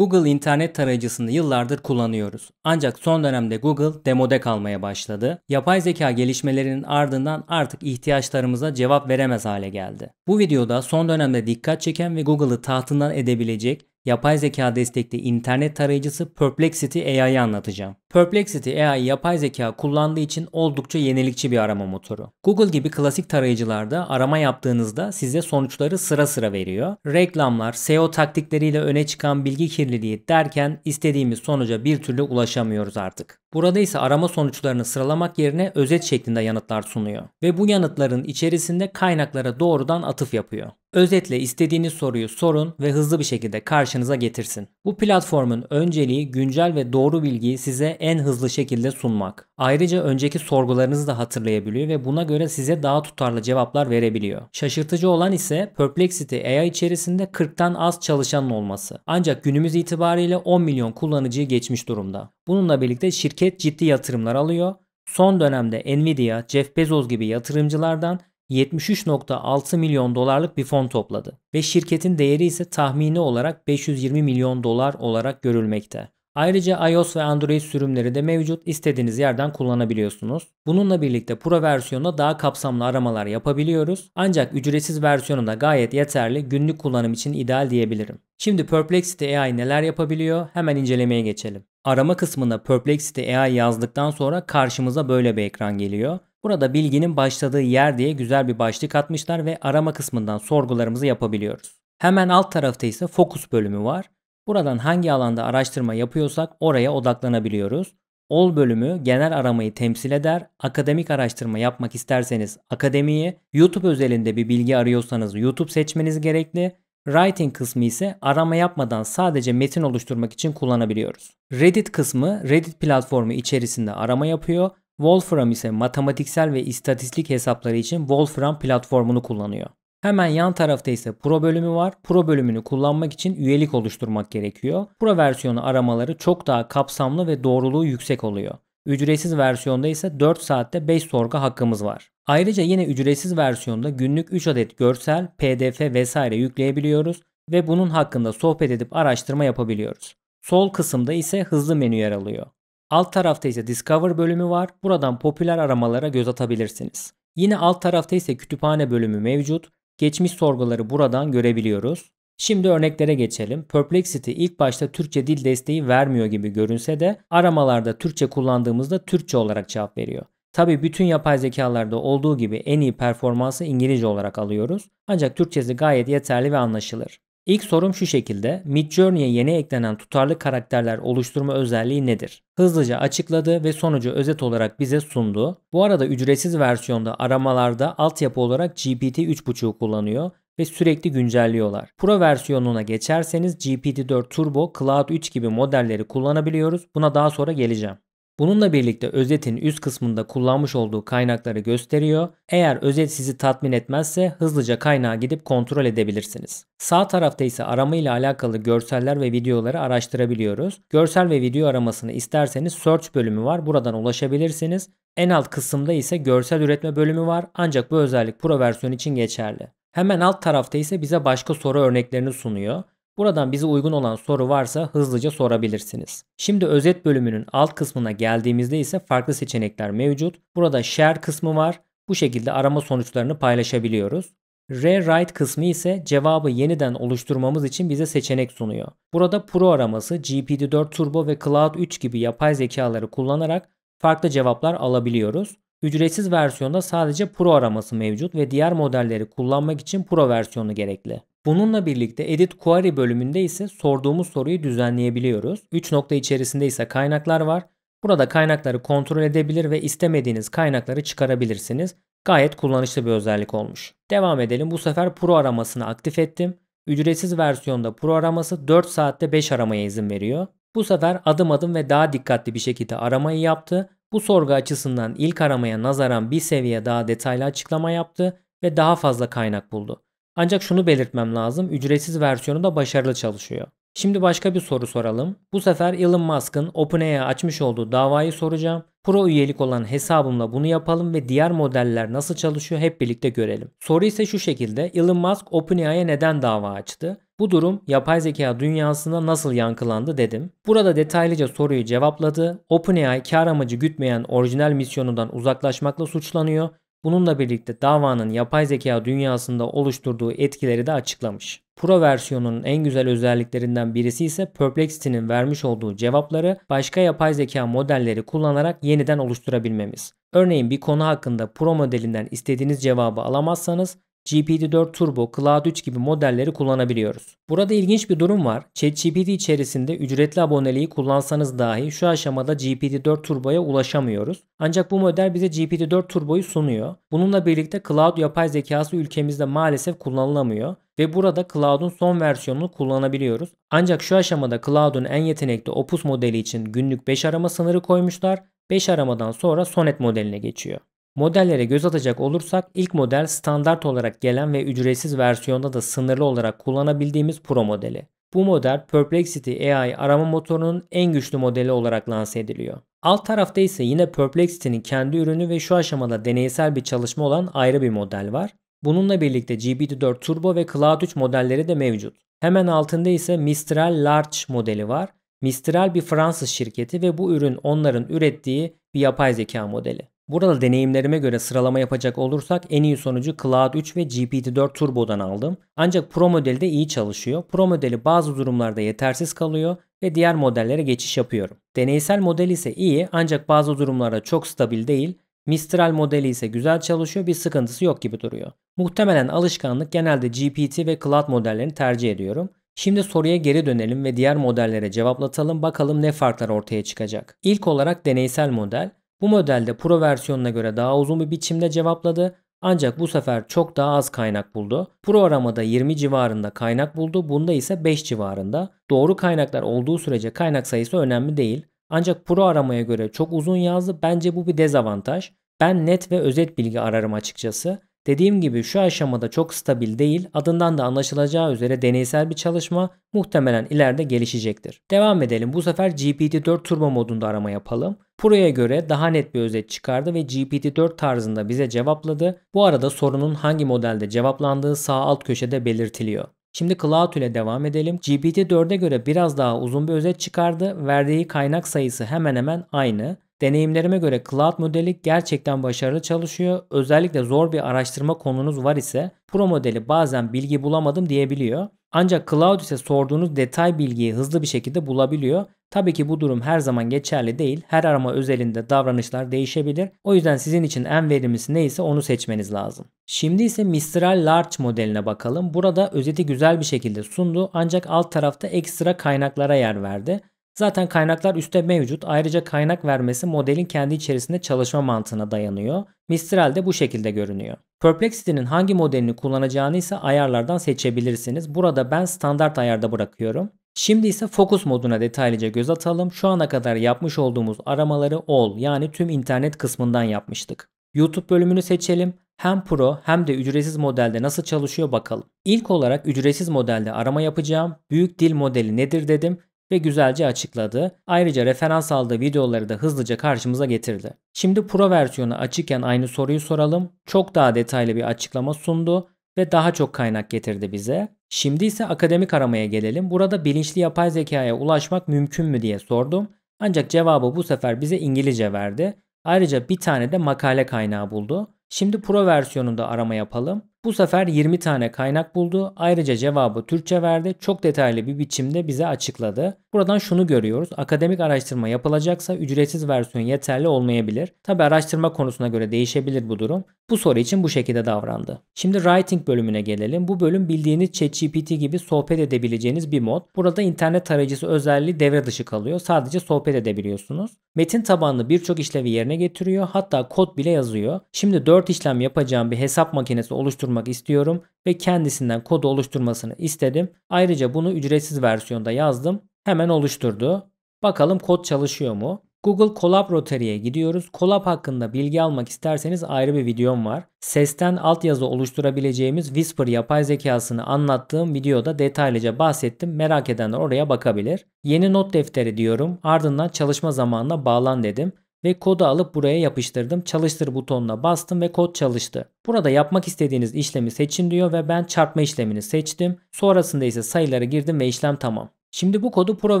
Google internet tarayıcısını yıllardır kullanıyoruz. Ancak son dönemde Google demode kalmaya başladı. Yapay zeka gelişmelerinin ardından artık ihtiyaçlarımıza cevap veremez hale geldi. Bu videoda son dönemde dikkat çeken ve Google'ı tahtından edebilecek yapay zeka destekli internet tarayıcısı Perplexity AI'yi anlatacağım. Perplexity AI yapay zeka kullandığı için oldukça yenilikçi bir arama motoru. Google gibi klasik tarayıcılarda arama yaptığınızda size sonuçları sıra sıra veriyor. Reklamlar, SEO taktikleriyle öne çıkan bilgi kirliliği derken istediğimiz sonuca bir türlü ulaşamıyoruz artık. Burada ise arama sonuçlarını sıralamak yerine özet şeklinde yanıtlar sunuyor ve bu yanıtların içerisinde kaynaklara doğrudan atıf yapıyor. Özetle istediğiniz soruyu sorun ve hızlı bir şekilde karşınıza getirsin. Bu platformun önceliği güncel ve doğru bilgiyi size en hızlı şekilde sunmak. Ayrıca önceki sorgularınızı da hatırlayabiliyor ve buna göre size daha tutarlı cevaplar verebiliyor. Şaşırtıcı olan ise Perplexity AI içerisinde 40'tan az çalışanın olması. Ancak günümüz itibariyle 10 milyon kullanıcıyı geçmiş durumda. Bununla birlikte şirket ciddi yatırımlar alıyor. Son dönemde Nvidia, Jeff Bezos gibi yatırımcılardan 73.6 milyon dolarlık bir fon topladı ve şirketin değeri ise tahmini olarak 520 milyon dolar olarak görülmekte. Ayrıca iOS ve Android sürümleri de mevcut İstediğiniz yerden kullanabiliyorsunuz. Bununla birlikte Pro versiyonda daha kapsamlı aramalar yapabiliyoruz. Ancak ücretsiz versiyonu da gayet yeterli günlük kullanım için ideal diyebilirim. Şimdi Perplexity AI neler yapabiliyor hemen incelemeye geçelim. Arama kısmına Perplexity AI yazdıktan sonra karşımıza böyle bir ekran geliyor. Burada bilginin başladığı yer diye güzel bir başlık atmışlar ve arama kısmından sorgularımızı yapabiliyoruz. Hemen alt tarafta ise fokus bölümü var. Buradan hangi alanda araştırma yapıyorsak oraya odaklanabiliyoruz. Ol bölümü genel aramayı temsil eder. Akademik araştırma yapmak isterseniz akademiyi, YouTube özelinde bir bilgi arıyorsanız YouTube seçmeniz gerekli Writing kısmı ise arama yapmadan sadece metin oluşturmak için kullanabiliyoruz. Reddit kısmı Reddit platformu içerisinde arama yapıyor. Wolfram ise matematiksel ve istatistik hesapları için Wolfram platformunu kullanıyor. Hemen yan tarafta ise Pro bölümü var. Pro bölümünü kullanmak için üyelik oluşturmak gerekiyor. Pro versiyonu aramaları çok daha kapsamlı ve doğruluğu yüksek oluyor. Ücretsiz versiyonda ise 4 saatte 5 sorgu hakkımız var. Ayrıca yine ücretsiz versiyonda günlük 3 adet görsel, pdf vesaire yükleyebiliyoruz ve bunun hakkında sohbet edip araştırma yapabiliyoruz. Sol kısımda ise hızlı menü yer alıyor. Alt tarafta ise Discover bölümü var. Buradan popüler aramalara göz atabilirsiniz. Yine alt tarafta ise kütüphane bölümü mevcut. Geçmiş sorguları buradan görebiliyoruz. Şimdi örneklere geçelim. Perplexity ilk başta Türkçe dil desteği vermiyor gibi görünse de aramalarda Türkçe kullandığımızda Türkçe olarak cevap veriyor. Tabi bütün yapay zekalarda olduğu gibi en iyi performansı İngilizce olarak alıyoruz. Ancak Türkçesi gayet yeterli ve anlaşılır. İlk sorum şu şekilde Midjourney'e yeni eklenen tutarlı karakterler oluşturma özelliği nedir? Hızlıca açıkladı ve sonucu özet olarak bize sundu. Bu arada ücretsiz versiyonda aramalarda altyapı olarak GPT 3.5'u kullanıyor ve sürekli güncelliyorlar. Pro versiyonuna geçerseniz GPT-4 Turbo, Cloud 3 gibi modelleri kullanabiliyoruz. Buna daha sonra geleceğim. Bununla birlikte özetin üst kısmında kullanmış olduğu kaynakları gösteriyor. Eğer özet sizi tatmin etmezse hızlıca kaynağa gidip kontrol edebilirsiniz. Sağ tarafta ise arama ile alakalı görseller ve videoları araştırabiliyoruz. Görsel ve video aramasını isterseniz search bölümü var. Buradan ulaşabilirsiniz. En alt kısımda ise görsel üretme bölümü var ancak bu özellik pro versiyon için geçerli. Hemen alt tarafta ise bize başka soru örneklerini sunuyor. Buradan bize uygun olan soru varsa hızlıca sorabilirsiniz. Şimdi özet bölümünün alt kısmına geldiğimizde ise farklı seçenekler mevcut. Burada share kısmı var. Bu şekilde arama sonuçlarını paylaşabiliyoruz. Rewrite kısmı ise cevabı yeniden oluşturmamız için bize seçenek sunuyor. Burada Pro araması, GPT-4 Turbo ve Cloud 3 gibi yapay zekaları kullanarak farklı cevaplar alabiliyoruz. Ücretsiz versiyonda sadece Pro araması mevcut ve diğer modelleri kullanmak için Pro versiyonu gerekli. Bununla birlikte Edit Query bölümünde ise sorduğumuz soruyu düzenleyebiliyoruz. 3 nokta içerisinde ise kaynaklar var. Burada kaynakları kontrol edebilir ve istemediğiniz kaynakları çıkarabilirsiniz. Gayet kullanışlı bir özellik olmuş. Devam edelim. Bu sefer Pro aramasını aktif ettim. Ücretsiz versiyonda Pro araması 4 saatte 5 aramaya izin veriyor. Bu sefer adım adım ve daha dikkatli bir şekilde aramayı yaptı bu sorgu açısından ilk aramaya nazaran bir seviye daha detaylı açıklama yaptı ve daha fazla kaynak buldu. Ancak şunu belirtmem lazım, ücretsiz versiyonu da başarılı çalışıyor. Şimdi başka bir soru soralım. Bu sefer Elon Musk'ın OpenAI'ye açmış olduğu davayı soracağım. Pro üyelik olan hesabımla bunu yapalım ve diğer modeller nasıl çalışıyor hep birlikte görelim. Soru ise şu şekilde. Elon Musk OpenAI'ye neden dava açtı? Bu durum yapay zeka dünyasına nasıl yankılandı dedim. Burada detaylıca soruyu cevapladı. OpenAI kar amacı gütmeyen orijinal misyonundan uzaklaşmakla suçlanıyor. Bununla birlikte davanın yapay zeka dünyasında oluşturduğu etkileri de açıklamış. Pro versiyonunun en güzel özelliklerinden birisi ise Perplexity'nin vermiş olduğu cevapları başka yapay zeka modelleri kullanarak yeniden oluşturabilmemiz. Örneğin bir konu hakkında Pro modelinden istediğiniz cevabı alamazsanız GPT-4 Turbo, Cloud 3 gibi modelleri kullanabiliyoruz. Burada ilginç bir durum var. ChatGPT içerisinde ücretli aboneliği kullansanız dahi şu aşamada GPT-4 Turbo'ya ulaşamıyoruz. Ancak bu model bize GPT-4 Turbo'yu sunuyor. Bununla birlikte Cloud yapay zekası ülkemizde maalesef kullanılamıyor ve burada Cloud'un son versiyonunu kullanabiliyoruz. Ancak şu aşamada Cloud'un en yetenekli Opus modeli için günlük 5 arama sınırı koymuşlar. 5 aramadan sonra Sonnet modeline geçiyor. Modellere göz atacak olursak ilk model standart olarak gelen ve ücretsiz versiyonda da sınırlı olarak kullanabildiğimiz Pro modeli. Bu model Perplexity AI arama motorunun en güçlü modeli olarak lanse ediliyor. Alt tarafta ise yine Perplexity'nin kendi ürünü ve şu aşamada deneysel bir çalışma olan ayrı bir model var. Bununla birlikte GPT-4 Turbo ve Cloud 3 modelleri de mevcut. Hemen altında ise Mistral Large modeli var. Mistral bir Fransız şirketi ve bu ürün onların ürettiği bir yapay zeka modeli. Burada deneyimlerime göre sıralama yapacak olursak en iyi sonucu Cloud 3 ve GPT-4 Turbo'dan aldım. Ancak Pro modeli de iyi çalışıyor. Pro modeli bazı durumlarda yetersiz kalıyor ve diğer modellere geçiş yapıyorum. Deneysel model ise iyi ancak bazı durumlarda çok stabil değil. Mistral modeli ise güzel çalışıyor bir sıkıntısı yok gibi duruyor. Muhtemelen alışkanlık genelde GPT ve Cloud modellerini tercih ediyorum. Şimdi soruya geri dönelim ve diğer modellere cevaplatalım bakalım ne farklar ortaya çıkacak. İlk olarak deneysel model. Bu modelde Pro versiyonuna göre daha uzun bir biçimde cevapladı ancak bu sefer çok daha az kaynak buldu. Pro aramada 20 civarında kaynak buldu, bunda ise 5 civarında. Doğru kaynaklar olduğu sürece kaynak sayısı önemli değil. Ancak pro aramaya göre çok uzun yazdı. Bence bu bir dezavantaj. Ben net ve özet bilgi ararım açıkçası. Dediğim gibi şu aşamada çok stabil değil. Adından da anlaşılacağı üzere deneysel bir çalışma muhtemelen ileride gelişecektir. Devam edelim. Bu sefer GPT-4 Turbo modunda arama yapalım. Pro'ya göre daha net bir özet çıkardı ve GPT-4 tarzında bize cevapladı. Bu arada sorunun hangi modelde cevaplandığı sağ alt köşede belirtiliyor. Şimdi Cloud ile devam edelim. GPT-4'e göre biraz daha uzun bir özet çıkardı. Verdiği kaynak sayısı hemen hemen aynı. Deneyimlerime göre cloud modeli gerçekten başarılı çalışıyor. Özellikle zor bir araştırma konunuz var ise pro modeli bazen bilgi bulamadım diyebiliyor. Ancak cloud ise sorduğunuz detay bilgiyi hızlı bir şekilde bulabiliyor. Tabii ki bu durum her zaman geçerli değil. Her arama özelinde davranışlar değişebilir. O yüzden sizin için en verimlisi neyse onu seçmeniz lazım. Şimdi ise Mistral Large modeline bakalım. Burada özeti güzel bir şekilde sundu ancak alt tarafta ekstra kaynaklara yer verdi. Zaten kaynaklar üstte mevcut. Ayrıca kaynak vermesi modelin kendi içerisinde çalışma mantığına dayanıyor. Mistral de bu şekilde görünüyor. Perplexity'nin hangi modelini kullanacağını ise ayarlardan seçebilirsiniz. Burada ben standart ayarda bırakıyorum. Şimdi ise fokus moduna detaylıca göz atalım. Şu ana kadar yapmış olduğumuz aramaları all yani tüm internet kısmından yapmıştık. YouTube bölümünü seçelim. Hem pro hem de ücretsiz modelde nasıl çalışıyor bakalım. İlk olarak ücretsiz modelde arama yapacağım. Büyük dil modeli nedir dedim ve güzelce açıkladı. Ayrıca referans aldığı videoları da hızlıca karşımıza getirdi. Şimdi pro versiyonu açıkken aynı soruyu soralım. Çok daha detaylı bir açıklama sundu ve daha çok kaynak getirdi bize. Şimdi ise akademik aramaya gelelim. Burada bilinçli yapay zekaya ulaşmak mümkün mü diye sordum. Ancak cevabı bu sefer bize İngilizce verdi. Ayrıca bir tane de makale kaynağı buldu. Şimdi pro versiyonunda arama yapalım. Bu sefer 20 tane kaynak buldu. Ayrıca cevabı Türkçe verdi. Çok detaylı bir biçimde bize açıkladı. Buradan şunu görüyoruz. Akademik araştırma yapılacaksa ücretsiz versiyon yeterli olmayabilir. Tabi araştırma konusuna göre değişebilir bu durum. Bu soru için bu şekilde davrandı. Şimdi writing bölümüne gelelim. Bu bölüm bildiğiniz ChatGPT gibi sohbet edebileceğiniz bir mod. Burada internet tarayıcısı özelliği devre dışı kalıyor. Sadece sohbet edebiliyorsunuz. Metin tabanlı birçok işlevi yerine getiriyor. Hatta kod bile yazıyor. Şimdi 4 işlem yapacağım bir hesap makinesi oluşturmak oluşturmak istiyorum ve kendisinden kodu oluşturmasını istedim. Ayrıca bunu ücretsiz versiyonda yazdım. Hemen oluşturdu. Bakalım kod çalışıyor mu? Google Colab Rotary'e gidiyoruz. Colab hakkında bilgi almak isterseniz ayrı bir videom var. Sesten altyazı oluşturabileceğimiz Whisper yapay zekasını anlattığım videoda detaylıca bahsettim. Merak edenler oraya bakabilir. Yeni not defteri diyorum. Ardından çalışma zamanına bağlan dedim ve kodu alıp buraya yapıştırdım. Çalıştır butonuna bastım ve kod çalıştı. Burada yapmak istediğiniz işlemi seçin diyor ve ben çarpma işlemini seçtim. Sonrasında ise sayıları girdim ve işlem tamam. Şimdi bu kodu pro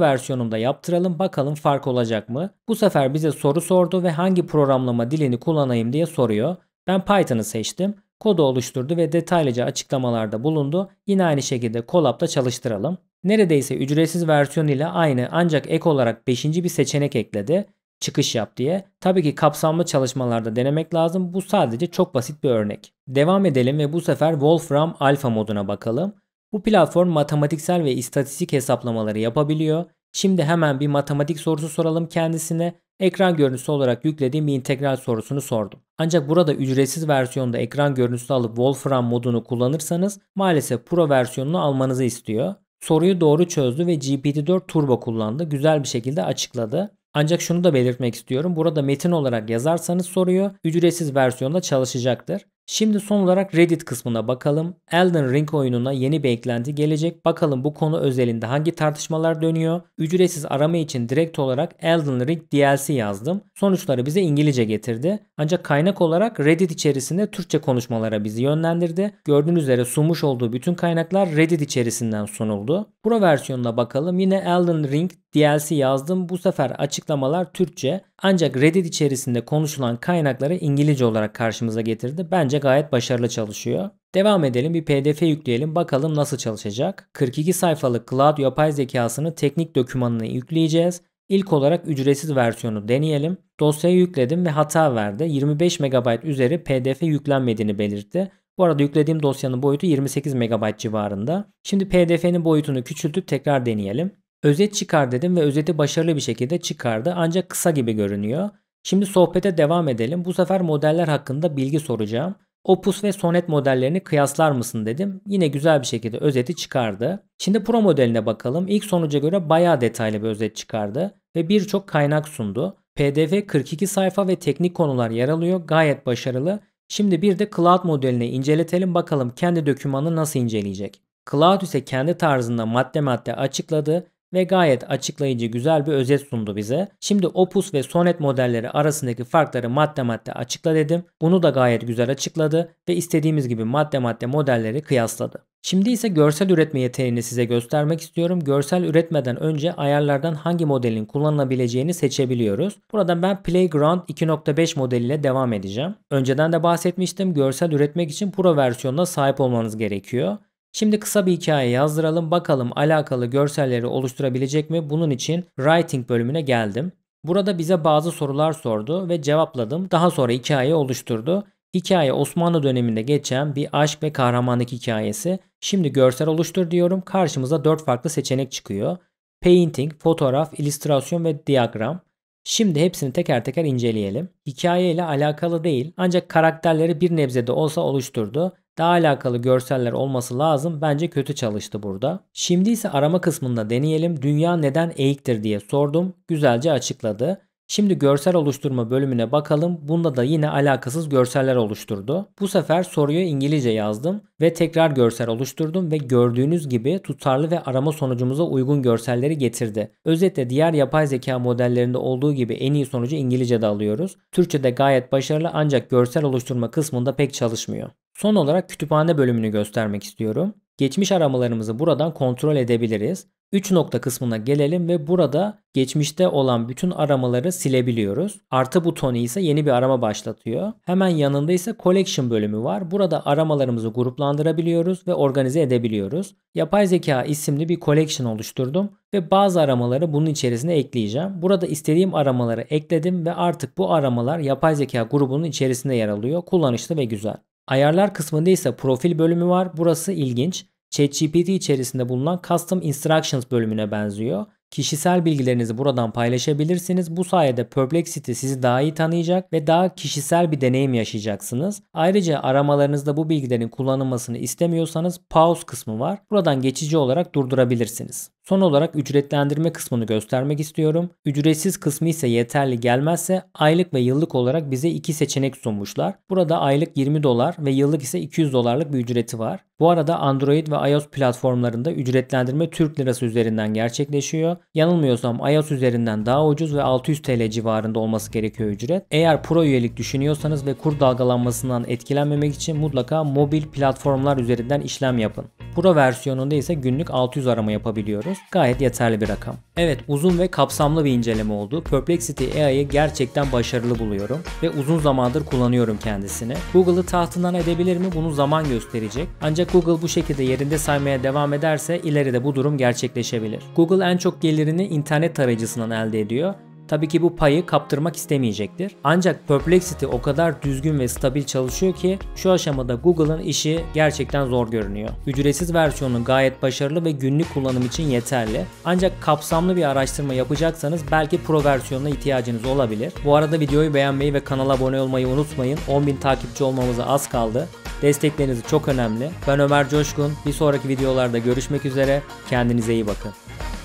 versiyonumda yaptıralım bakalım fark olacak mı? Bu sefer bize soru sordu ve hangi programlama dilini kullanayım diye soruyor. Ben Python'ı seçtim. Kodu oluşturdu ve detaylıca açıklamalarda bulundu. Yine aynı şekilde Colab'da çalıştıralım. Neredeyse ücretsiz versiyon ile aynı ancak ek olarak 5. bir seçenek ekledi çıkış yap diye. Tabii ki kapsamlı çalışmalarda denemek lazım. Bu sadece çok basit bir örnek. Devam edelim ve bu sefer Wolfram Alpha moduna bakalım. Bu platform matematiksel ve istatistik hesaplamaları yapabiliyor. Şimdi hemen bir matematik sorusu soralım kendisine. Ekran görüntüsü olarak yüklediğim bir integral sorusunu sordum. Ancak burada ücretsiz versiyonda ekran görüntüsü alıp Wolfram modunu kullanırsanız maalesef Pro versiyonunu almanızı istiyor. Soruyu doğru çözdü ve GPT-4 Turbo kullandı. Güzel bir şekilde açıkladı. Ancak şunu da belirtmek istiyorum. Burada metin olarak yazarsanız soruyu ücretsiz versiyonda çalışacaktır. Şimdi son olarak Reddit kısmına bakalım. Elden Ring oyununa yeni bir eklenti gelecek. Bakalım bu konu özelinde hangi tartışmalar dönüyor. Ücretsiz arama için direkt olarak Elden Ring DLC yazdım. Sonuçları bize İngilizce getirdi. Ancak kaynak olarak Reddit içerisinde Türkçe konuşmalara bizi yönlendirdi. Gördüğünüz üzere sunmuş olduğu bütün kaynaklar Reddit içerisinden sunuldu. Pro versiyonuna bakalım. Yine Elden Ring DLC yazdım. Bu sefer açıklamalar Türkçe. Ancak Reddit içerisinde konuşulan kaynakları İngilizce olarak karşımıza getirdi. Bence gayet başarılı çalışıyor. Devam edelim bir pdf yükleyelim bakalım nasıl çalışacak. 42 sayfalık Cloud yapay zekasını teknik dokümanına yükleyeceğiz. İlk olarak ücretsiz versiyonu deneyelim. Dosyayı yükledim ve hata verdi. 25 MB üzeri pdf yüklenmediğini belirtti. Bu arada yüklediğim dosyanın boyutu 28 MB civarında. Şimdi pdf'nin boyutunu küçültüp tekrar deneyelim. Özet çıkar dedim ve özeti başarılı bir şekilde çıkardı ancak kısa gibi görünüyor. Şimdi sohbete devam edelim. Bu sefer modeller hakkında bilgi soracağım. Opus ve Sonet modellerini kıyaslar mısın dedim. Yine güzel bir şekilde özeti çıkardı. Şimdi Pro modeline bakalım. İlk sonuca göre bayağı detaylı bir özet çıkardı ve birçok kaynak sundu. PDF 42 sayfa ve teknik konular yer alıyor. Gayet başarılı. Şimdi bir de Cloud modelini inceletelim bakalım kendi dokümanını nasıl inceleyecek. Cloud ise kendi tarzında madde madde açıkladı ve gayet açıklayıcı güzel bir özet sundu bize. Şimdi opus ve sonet modelleri arasındaki farkları madde madde açıkla dedim. Bunu da gayet güzel açıkladı ve istediğimiz gibi madde madde modelleri kıyasladı. Şimdi ise görsel üretme yeteneğini size göstermek istiyorum. Görsel üretmeden önce ayarlardan hangi modelin kullanılabileceğini seçebiliyoruz. Buradan ben Playground 2.5 modeliyle devam edeceğim. Önceden de bahsetmiştim görsel üretmek için pro versiyonuna sahip olmanız gerekiyor. Şimdi kısa bir hikaye yazdıralım bakalım alakalı görselleri oluşturabilecek mi? Bunun için writing bölümüne geldim. Burada bize bazı sorular sordu ve cevapladım. Daha sonra hikaye oluşturdu. Hikaye Osmanlı döneminde geçen bir aşk ve kahramanlık hikayesi. Şimdi görsel oluştur diyorum. Karşımıza 4 farklı seçenek çıkıyor. Painting, fotoğraf, illüstrasyon ve diagram. Şimdi hepsini teker teker inceleyelim. Hikaye ile alakalı değil ancak karakterleri bir nebze de olsa oluşturdu daha alakalı görseller olması lazım. Bence kötü çalıştı burada. Şimdi ise arama kısmında deneyelim. Dünya neden eğiktir diye sordum. Güzelce açıkladı. Şimdi görsel oluşturma bölümüne bakalım. Bunda da yine alakasız görseller oluşturdu. Bu sefer soruyu İngilizce yazdım ve tekrar görsel oluşturdum ve gördüğünüz gibi tutarlı ve arama sonucumuza uygun görselleri getirdi. Özetle diğer yapay zeka modellerinde olduğu gibi en iyi sonucu İngilizce'de alıyoruz. Türkçe'de gayet başarılı ancak görsel oluşturma kısmında pek çalışmıyor. Son olarak kütüphane bölümünü göstermek istiyorum geçmiş aramalarımızı buradan kontrol edebiliriz. 3 nokta kısmına gelelim ve burada geçmişte olan bütün aramaları silebiliyoruz. Artı butonu ise yeni bir arama başlatıyor. Hemen yanında ise collection bölümü var. Burada aramalarımızı gruplandırabiliyoruz ve organize edebiliyoruz. Yapay zeka isimli bir collection oluşturdum ve bazı aramaları bunun içerisine ekleyeceğim. Burada istediğim aramaları ekledim ve artık bu aramalar yapay zeka grubunun içerisinde yer alıyor. Kullanışlı ve güzel. Ayarlar kısmında ise profil bölümü var. Burası ilginç. ChatGPT içerisinde bulunan Custom Instructions bölümüne benziyor. Kişisel bilgilerinizi buradan paylaşabilirsiniz. Bu sayede Perplexity sizi daha iyi tanıyacak ve daha kişisel bir deneyim yaşayacaksınız. Ayrıca aramalarınızda bu bilgilerin kullanılmasını istemiyorsanız pause kısmı var. Buradan geçici olarak durdurabilirsiniz. Son olarak ücretlendirme kısmını göstermek istiyorum. Ücretsiz kısmı ise yeterli gelmezse aylık ve yıllık olarak bize iki seçenek sunmuşlar. Burada aylık 20 dolar ve yıllık ise 200 dolarlık bir ücreti var. Bu arada Android ve iOS platformlarında ücretlendirme Türk lirası üzerinden gerçekleşiyor. Yanılmıyorsam iOS üzerinden daha ucuz ve 600 TL civarında olması gerekiyor ücret. Eğer pro üyelik düşünüyorsanız ve kur dalgalanmasından etkilenmemek için mutlaka mobil platformlar üzerinden işlem yapın. Pro versiyonunda ise günlük 600 arama yapabiliyoruz. Gayet yeterli bir rakam. Evet uzun ve kapsamlı bir inceleme oldu. Perplexity AI'yı gerçekten başarılı buluyorum ve uzun zamandır kullanıyorum kendisini. Google'ı tahtından edebilir mi bunu zaman gösterecek. Ancak Google bu şekilde yerinde saymaya devam ederse ileride bu durum gerçekleşebilir. Google en çok gelirini internet tarayıcısından elde ediyor Tabii ki bu payı kaptırmak istemeyecektir. Ancak Perplexity o kadar düzgün ve stabil çalışıyor ki şu aşamada Google'ın işi gerçekten zor görünüyor. Ücretsiz versiyonu gayet başarılı ve günlük kullanım için yeterli. Ancak kapsamlı bir araştırma yapacaksanız belki Pro versiyonuna ihtiyacınız olabilir. Bu arada videoyu beğenmeyi ve kanala abone olmayı unutmayın. 10.000 takipçi olmamıza az kaldı. Destekleriniz çok önemli. Ben Ömer Coşkun. Bir sonraki videolarda görüşmek üzere. Kendinize iyi bakın.